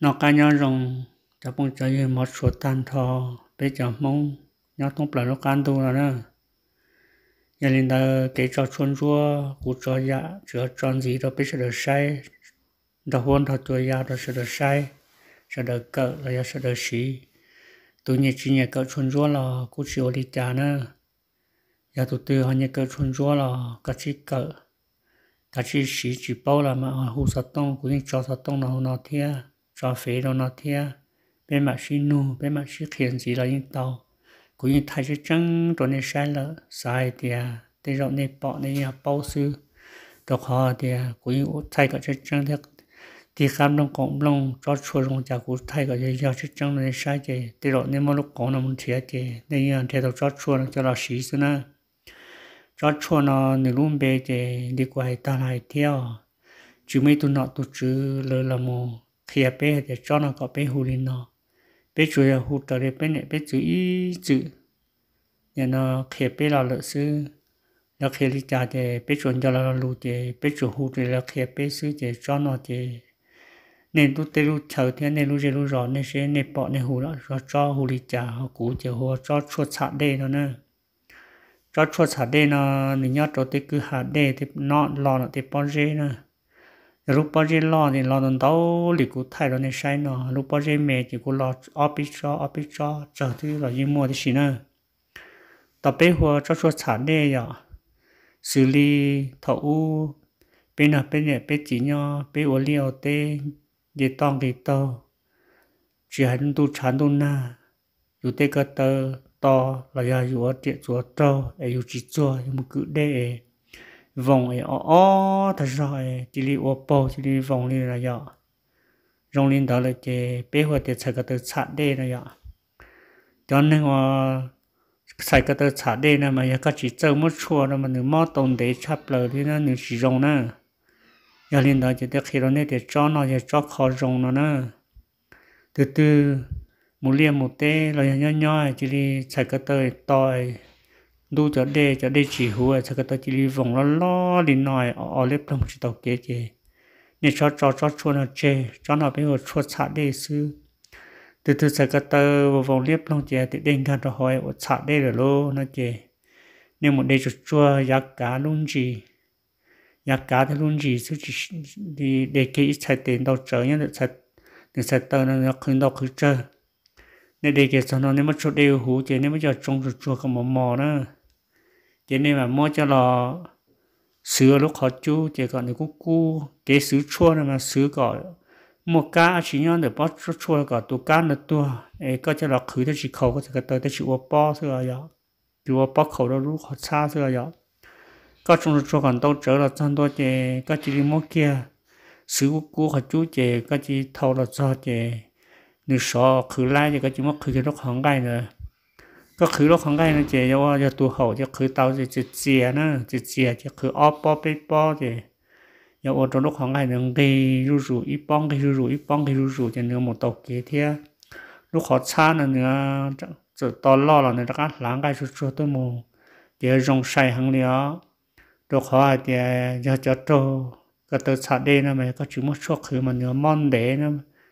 nó cá nhân rồng cho bông chơi một số tan thò bây giờ mong nhau thông là nó can tu rồi nữa nhà linh ta kể cho chuôn chua cụ cho dạ chữa tròn gì đó bây giờ được sai đó hôn thọ tuổi dạ đó sẽ được sai sẽ được cỡ là sẽ được sĩ tôi nhớ chỉ nhớ cỡ chuôn chua là cụ chịu đi trả nữa giờ tụi tôi họ nhớ cỡ chuôn chua là cả chỉ cỡ cả chỉ sĩ chỉ bao là mà hú sát tông cũng như cho sát tông là nó thiệt cho phế đó nó thia bên mà xin nu bên mà xin khiển gì là yên tàu cũng như thay cho trắng rồi nên sai lỡ, sai thì à thế rồi nên bỏ nên nhà bao sư đọc họ thì à cũng như thay cả cho trắng thì thì khám đông cộng long cho chua long chả cũng thay cả cho do cho trắng nên sai thì để rồi nên mỗi lúc có nó muốn thiệt thì nên nhà thế rồi cho chua nó cho là xí xí nữa cho chua nó nửa luôn bề thì đi qua ta lại theo chứ mấy tụi nọ tụi chứ lơ là mồ khi bé thì cho nó có bé hù lên nó bé chủ yếu hù tới bé này bé chủ ý chữ nhà nó khi bé là lợi sư là khi đi trả thì bé chủ cho là lù thì bé chủ hù thì là khi bé sư thì cho nó thì nên tôi tới lúc chờ thì nên lúc lúc rõ nên sẽ nên bỏ nên hù đó cho cho hù đi trả họ cũ thì họ cho chuột sạt đây nó nữa cho chuột sạt đây nó nên nhớ cho tới cứ hạt đây thì nó lò nó thì bỏ rễ nữa lúc bao giờ lo thì lo đến đâu thì cũng thay rồi nên sai nó lúc bao giờ mẹ thì cũng lo ốp cho ốp cho chờ thứ là gì mua thì xin nữa tập bé hoa cho số sản đề giờ xử lý thầu bên nào bên này bên chỉ nhau bên ô liều tê để tăng thì to chỉ hắn tu chán tu na dù tê cái tơ to là do dù ở tiện chúa trâu ấy chỗ chỉ chúa một cự đề vòng ấy ó ó thật rồi chỉ li ô bò chỉ li vòng li là giờ rong lên đó là chỉ bé hoa thì xài cái từ sạt đê là giờ cho nên là xài cái từ sạt đê là mà giờ các chỉ chơi mất chua là mà nếu mất tồn để chắp lờ thì nó nếu chỉ rong nữa giờ lên đó chỉ để khi đó nên để cho nó để cho khó rong nó nữa từ từ một liêm một tê là nhỏ nhỏ chỉ li xài cái từ tỏi đu cho cho cho cho cho cho cho cho chỉ à, chỉ chỉ vòng lo lo ở lớp kế nên nó nó bây giờ sư từ từ sẽ cái tờ vòng lớp long chè thì đinh thật hỏi ở xã đây là lô nó chè nên một đây chút chua giá cá luôn gì giá cá thì luôn gì chứ chỉ đi để cái ít chạy tiền đâu chờ nhé được chạy được chạy tờ nó nó không đâu không chơi nên để cái sau nó nếu mà chỗ đều hú thì nếu mà giờ trông chút chùa không mò mò nữa cho nên mà mua cho lò sửa lúc họ chú chỉ còn được cú cú cái sứ chua này mà sứ gọi một cá chỉ nhon để bó chua chua gọi tụ cá là tua ấy có cho lò khử tới chỉ khẩu có thể tới tới chỉ uo bó thôi rồi chỉ uo bó khẩu đó lúc họ xa thôi rồi có trong chua còn đâu trở là chân tôi chỉ có chỉ đi mua kia sứ cú cú họ chú chỉ có chỉ thâu là cho chỉ nếu sợ khử lại thì có chỉ mua khử cái lúc hỏng gai nữa ก็คือโรคของไก่นะเจียว่าจะตัวเขาจะคือเตาจะจะเจียนะจะเจียจะคืออ้อปอไปปอเจียว่าตัวโรคของไก่นึงกีรูรูอีป้องกีรูรูอีป้องกีรูรูจะเนื้อหมดตกเกียเทียลูกขอช้านะเนื้อจะตอนล่อเราเนี่ยก็หลังไก่ชัวตัวมูเดี๋ยวรงใส่หังเลี้ยตัวขอเดี๋ยวจะโตก็ตัวชาเดนะมันก็ชิมว่าชั่วคือมันเนื้อมอนเดนะ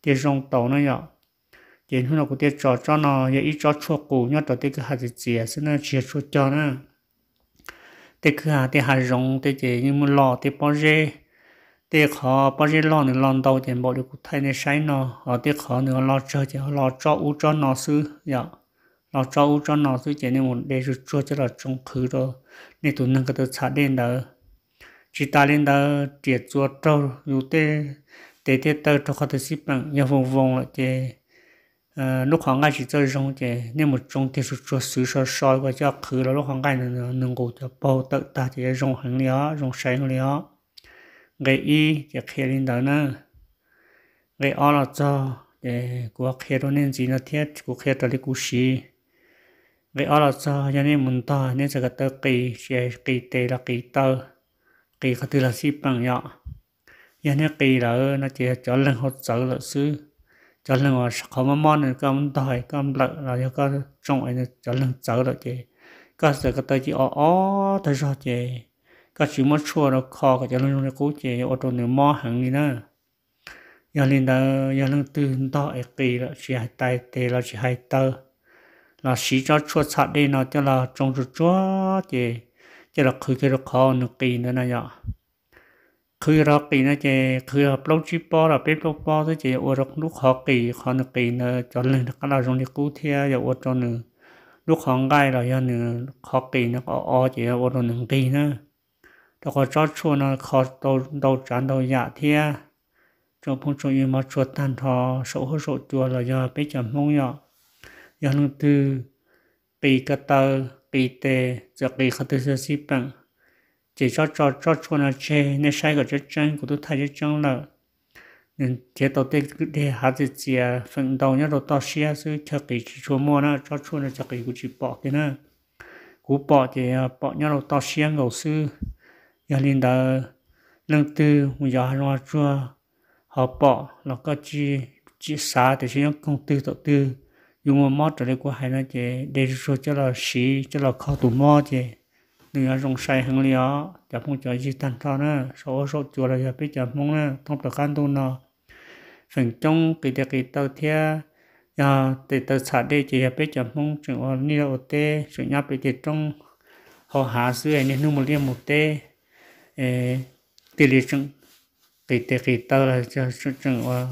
เดี๋ยวรงโตนะอย่าง tiền hôm nào cũng tiền cho cho nó giờ ít cho chua cũ nhớ tới tiền cái hạt gì gì xin nó chia chua cho nó tiền cái hạt tiền hạt rong tiền gì nhưng mà lò tiền bao giờ tiền khó bao giờ lò nữa lòn đầu tiền bỏ được thay này sai nó ở ờ, tiền khó nữa lò cho chỉ lò cho u cho nó sư giờ dạ. lò cho u cho nó sư chỉ nên một để rồi chua cho là trong khứ đó nên tụi nâng cái từ xã đến đó chỉ ta lên đó triệt chua trâu dù tê tê tê tơ cho khó tới ship bằng vùng vùng lại chơi 呃，路况俺是在中间，那么中间是做随说少一个叫去了，路况俺能能够的报得大家容衡了，容生了，俺一就开领导呢，俺二了早，呃，我开到年纪那天，我开到的故事，俺二了早，伢那门大，那这个都给些给得了给到，给个得了是朋友，伢那给了，那就叫人好走了是。cho nên là khó mà mòn nên con đòi con lợi là do con trong ấy cho nên sợ được chị con sợ cái tay chỉ ó ó thấy sao chị con chỉ mất chua nó khó cái cho nên nó cố chị ô tô nó mò hẳn gì nữa giờ lên đó giờ lên từ đó ấy kỳ là chỉ hai tay tê là chỉ hai tơ là chỉ cho chua sạt đi nó cho là trong chua chua chị cho là khử cái nó khó nó kỳ nữa này nhở khi ra kỳ nó chỉ khi hợp lâu chỉ bỏ là biết lâu bỏ thế chỉ ở rắc lúc họ kỳ họ nó kỳ nó cho các là dùng để cứu thea giờ ở cho nữa lúc họ ngay là giờ nữa họ kỳ nó có ở chỉ ở đó nửa kỳ nữa đó có cho nó khó đầu đầu trán đầu dạ thea cho phong cho yêu mà chuột tan thò sổ hơi sổ là giờ biết chậm mong nhỏ giờ lúc từ kỳ cái tờ kỳ tê giờ kỳ khát bằng chỉ cho cho cho cho nó chê nên sai cái chết chân của tôi thay chết chân là nên chế đầu tiên cứ để hạ thì chỉ phần đầu nhất là to xe sư cho cái chỉ chúa mua nó cho cho nó cho cái của chỉ bỏ cái nó cú bỏ thì bỏ nhất là to xe ngầu sư giờ lên đó lần tư một giờ hai nó chúa họ bỏ nó có chỉ chỉ xả thì chỉ công tư tổ tư dùng một mót trở lại của hai nó chỉ để cho cho là xí cho là khó tụ mót thì 你要用晒行李啊，就碰着一单车呢，手手做了也比较忙呢，通不看多呢。phần trong kỳ đặc kỳ tàu thia ya từ tàu xã đi chỉ là biết chậm mong chuyện ở ni đầu tê chuyện nhà bị tiệt trong họ hạ xưa nên nu một liên một tê tỷ lệ chuyện kỳ đặc kỳ tàu là cho chuyện ở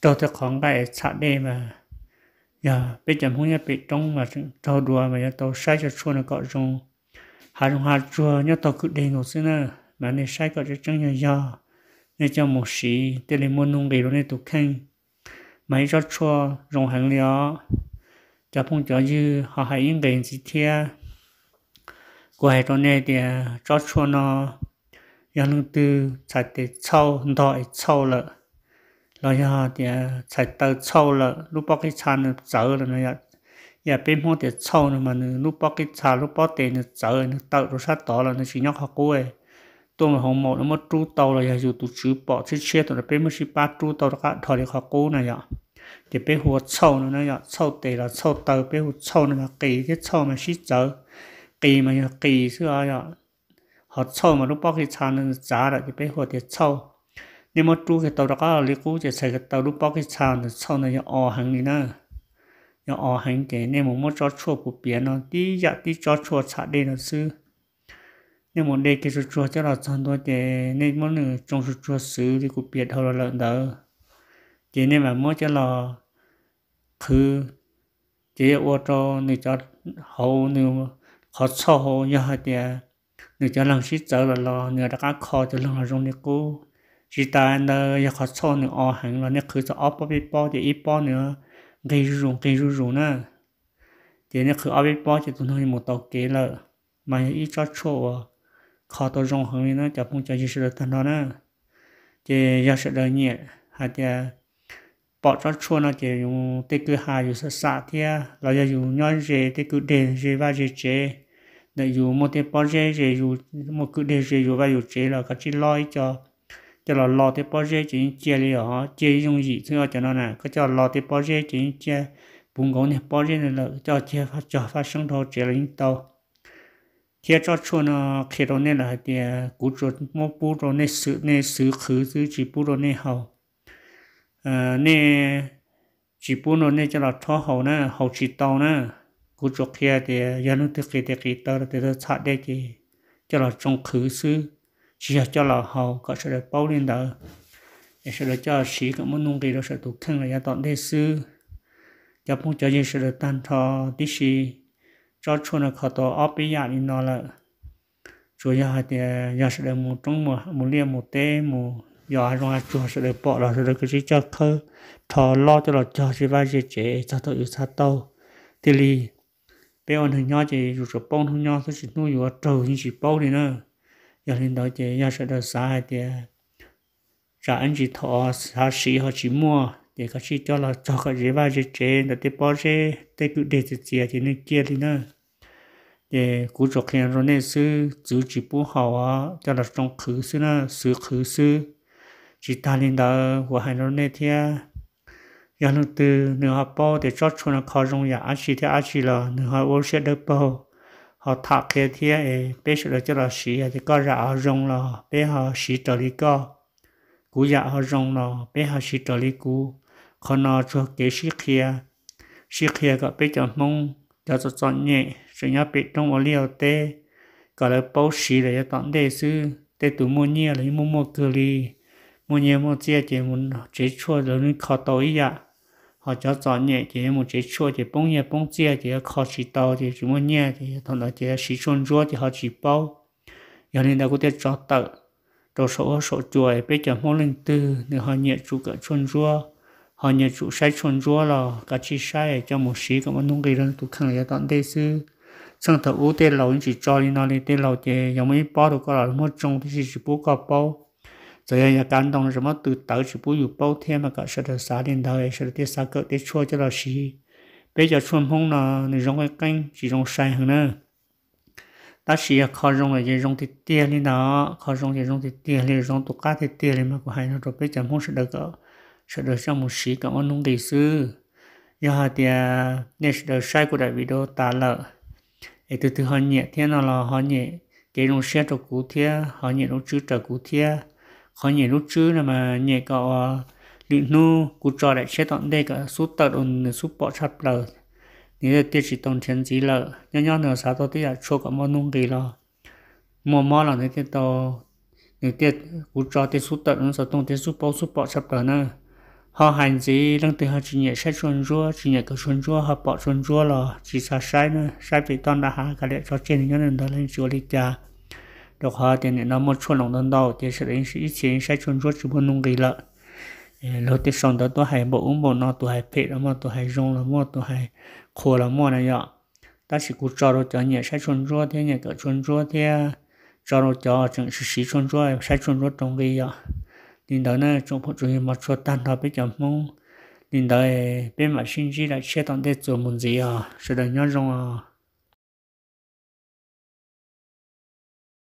tàu thực khoảng đại xã đi mà nhà biết chậm phong nhà bị trong mà chuyện tàu đùa mà nhà tàu sai cho chuôn là cọ trong hà rung hà chùa nhớ tàu cứ đầy ngồi xin nè mà nên sai có cho chân nhà giờ nên cho một sĩ tên là môn nông đầy rồi nên tụ khen mấy cho chùa rung hàng lió cho phong cho dư họ hãy yên gầy gì thế của hệ trong này thì cho chùa nó yang lung tư chạy tới sau đòi sau lợ rồi giờ thì chạy tới sau lợ lúc bao cái chăn nó rồi nó giờ bên mua để sau nữa mà lúc bắt cái trà lúc bắt tiền nó chở nó tạo rồi sát đó là nó chỉ nhóc học cô ấy tôi mà hôm một nó mất tru tàu là giờ dù tụi chữ bỏ chết chết rồi bên mua chỉ ba tru tàu đó cả thời để học cô này ạ thì bên hồ sau nữa nó ạ sâu tiền là sau tàu bên hồ sau nữa mà kỳ cái sau mà chỉ chở kỳ mà kỳ xưa ạ họ sau mà lúc bắt cái trà nó giá là thì bên hồ để sau. nếu mà tru cái tàu đó cả là lấy chỉ xài cái tàu lúc bắt cái trà nó sau này ở hàng này nữa nhờ ở hàng kế nên một mốt cho chua của biển nó đi dạ đi cho chua chả đây là sư nên một đây cái số chua cho là chăn tôi để nên món nữa trong số chua sư thì của biển thôi là lợn đỡ chỉ nên mà mốt cho là cứ chỉ ở chỗ người cho hậu nữa khó cho hậu nhờ hạt tiền người cho làm sĩ trở là lo người đã cá kho cho làm là rong đi cô chỉ ta nó khó cho nữa ở hàng là nên cứ cho ở bao bao thì ít bao nữa gây rủ gây rủ rủ nè thì nên khử áo biết bao chỉ tụi một tàu kế là mà ít cho chỗ khó tàu rong hơn nữa, chả phong cho chỉ sự tân đó nè thì do sự đời nhiệt hay là bỏ cho chỗ nó chỉ dùng tê cứ hai dùng sơ sạ thia là do dùng nhon rề tê cứ đền rề và rề chế để dùng một tê bỏ rề rề dùng một cứ đền rề dùng và dùng chế là các chỉ loi cho cho là lo thế bao giờ chỉ chia đi họ chia dùng gì thứ cho nó nè, cái cho lo thế bao giờ chỉ chia bún gấu này bao giờ là cho chia phát cho phát sinh thôi chỉ là những tàu chia cho chỗ nó khi đó nên là thì cú chỗ một bù rồi nên sử nên sử khứ thứ chỉ bù rồi nên hậu ờ nên chỉ bù rồi nên cho là cho hậu nè hậu chỉ tàu nè cú chỗ kia thì giờ nó thực hiện thì cái tàu thì nó chặt đây thì cho là trong khứ xứ chỉ cho là họ có sự được bao lên đó để sự được cho sĩ cũng muốn nung đi đó sẽ tụ khăn là gia tọn thế sư cho muốn cho những sự được tan thọ đi sĩ cho cho nó khó tổ ốp bây giờ nó là chủ yếu là thì giờ sự được một trong một một liêm một tế một giờ rồi chủ sự được bỏ là sự được cái gì cho khơ thọ lo cho là cho sự ba gì chế cho tôi yêu sát tâu thì lì bây giờ thằng nhỏ chỉ rụt rụt bông thằng nhỏ tôi chỉ nuôi ở trầu như chỉ bông này nữa giờ lên đó chị giờ sẽ đó sai thì trả anh chị thọ xa xí họ chỉ mua để các chị cho là cho các chị vào chị chế là tiếp để chị chị thì nên kia thì nữa để cú trọc hiện rồi nên sư giữ chỉ bố hậu cho là trong khứ sư nữa sư khứ sư chỉ ta lên đó của hai nó nên thì giờ nó từ nửa hộp bao cho cho nó khó dùng nhà anh chị thì anh chị là nửa hộp ô sẽ được bao họ thả kia thì ấy bé sửa cho là sĩ thì có ra họ rong là bé họ sĩ trở đi có cú ra dạ họ rong là bé họ sĩ trở đi cú còn nó cho cái sĩ kia sĩ kia có bé cho mong cho cho cho nhẹ rồi nhớ bé trong ở liều tê có là bố sĩ để tận đề sư tê tụ mua nhẹ lấy mua mua cười mua nhẹ mua chia chỉ muốn chế chua rồi nên khó tối dạ họ cho cho nhẹ thì một chế chua thì bông nhẹ bông chia thì khó chỉ tàu thì chúng mình nhẹ thì thằng đó thì chỉ chôn chua thì họ chỉ bao giờ nên đã có thể cho tờ đồ số số chuối bây giờ mỗi lần tư thì họ nhẹ chú cả chôn chua họ nhẹ chú sai chôn chua là cả chỉ sai cho một xí cũng muốn nông kỳ rằng tụ khăn là tận đây sư sang thầu ưu tiên lâu chỉ cho đi nó đi tiên lâu thì giống như bao đồ có là một trong thì chỉ bố có bao 这样也感动了什么都导致不如包天嘛，搞是的啥点头也是的，第三个的错就了是，别叫春风呢，你容易跟这种山河呢。但是也靠用了，也用的电力呢，靠用也用的电力，用多加的电力嘛，我还能做别讲风是那个，是的项目是个我弄的是，然后的那是的晒过的味道大了，哎，对对，好热天了了，好热，给用晒着古天，好热用煮着古天。khó nhảy lúc chứ là mà nhảy cọ đi ờ, nu cụ trò lại chết tận đây cả suốt tật ôn suốt bỏ chặt lờ nếu là tiết chỉ tông chiến gì lờ nhớ nhớ nữa sao tôi tiếc cho cả món nung gì lo mò mò là nếu tiết tàu nếu tiết cụ trò tiết suốt tật nó sao tông tiết suốt bỏ suốt bỏ chặt lờ nữa họ hành gì đang từ họ chỉ nhảy sẽ xuân rua chỉ nhảy cái xuân rua họ bỏ xuân rua là chỉ sa sai nữa sai bị toàn đã hạ cả lệ cho trên những người nữa lên chùa lịch già 的话，点点那么出龙灯道，电视人是以前晒穿着直播弄给了，呃，老的上的都还不温饱呢，都还配了嘛，都还用了嘛，都还苦了嘛那样。但是古找着叫你晒穿着的，你个穿着的，找着叫正是谁穿着，晒穿着中给呀。领导呢，中不注意嘛，说单他比较懵，领导诶，别嘛心机来切当的做梦子呀，是的，那种啊。